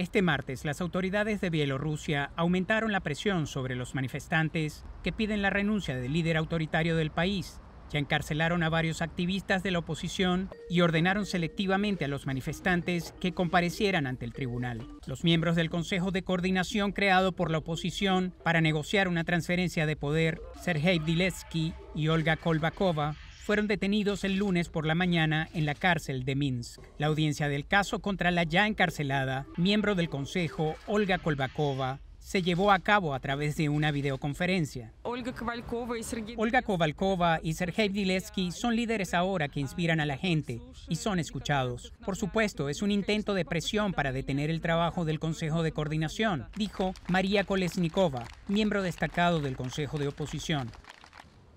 Este martes, las autoridades de Bielorrusia aumentaron la presión sobre los manifestantes que piden la renuncia del líder autoritario del país. Ya encarcelaron a varios activistas de la oposición y ordenaron selectivamente a los manifestantes que comparecieran ante el tribunal. Los miembros del Consejo de Coordinación creado por la oposición para negociar una transferencia de poder, Sergei Dilevsky y Olga Kolbakova, fueron detenidos el lunes por la mañana en la cárcel de Minsk. La audiencia del caso contra la ya encarcelada, miembro del Consejo, Olga Kolbakova, se llevó a cabo a través de una videoconferencia. Olga Kovalkova y Sergei, Dilevsky son líderes ahora que inspiran a la gente y son escuchados. Por supuesto, es un intento de presión para detener el trabajo del Consejo de Coordinación, dijo María Kolesnikova, miembro destacado del Consejo de Oposición.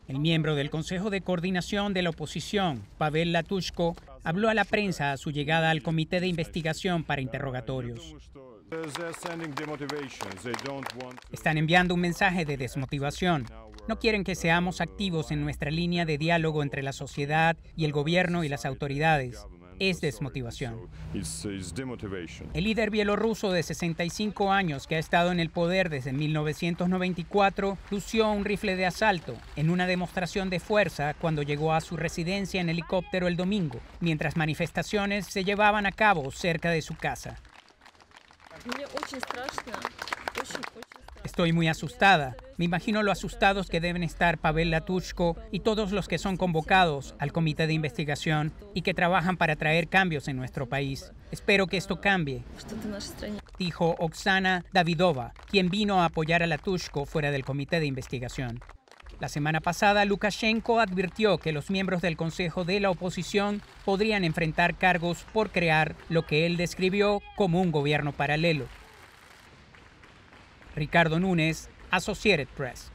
El miembro del Consejo de Coordinación de la Oposición, Pavel Latushko, habló a la prensa a su llegada al Comité de Investigación para Interrogatorios. Están enviando un mensaje de desmotivación. No quieren que seamos activos en nuestra línea de diálogo entre la sociedad y el gobierno y las autoridades es desmotivación. El líder bielorruso de 65 años que ha estado en el poder desde 1994 lució un rifle de asalto en una demostración de fuerza cuando llegó a su residencia en helicóptero el domingo, mientras manifestaciones se llevaban a cabo cerca de su casa. Estoy muy asustada. Me imagino lo asustados que deben estar Pavel Latushko y todos los que son convocados al comité de investigación y que trabajan para traer cambios en nuestro país. Espero que esto cambie, dijo Oksana Davidova, quien vino a apoyar a Latushko fuera del comité de investigación. La semana pasada, Lukashenko advirtió que los miembros del Consejo de la oposición podrían enfrentar cargos por crear lo que él describió como un gobierno paralelo. Ricardo Núñez, Associated Press.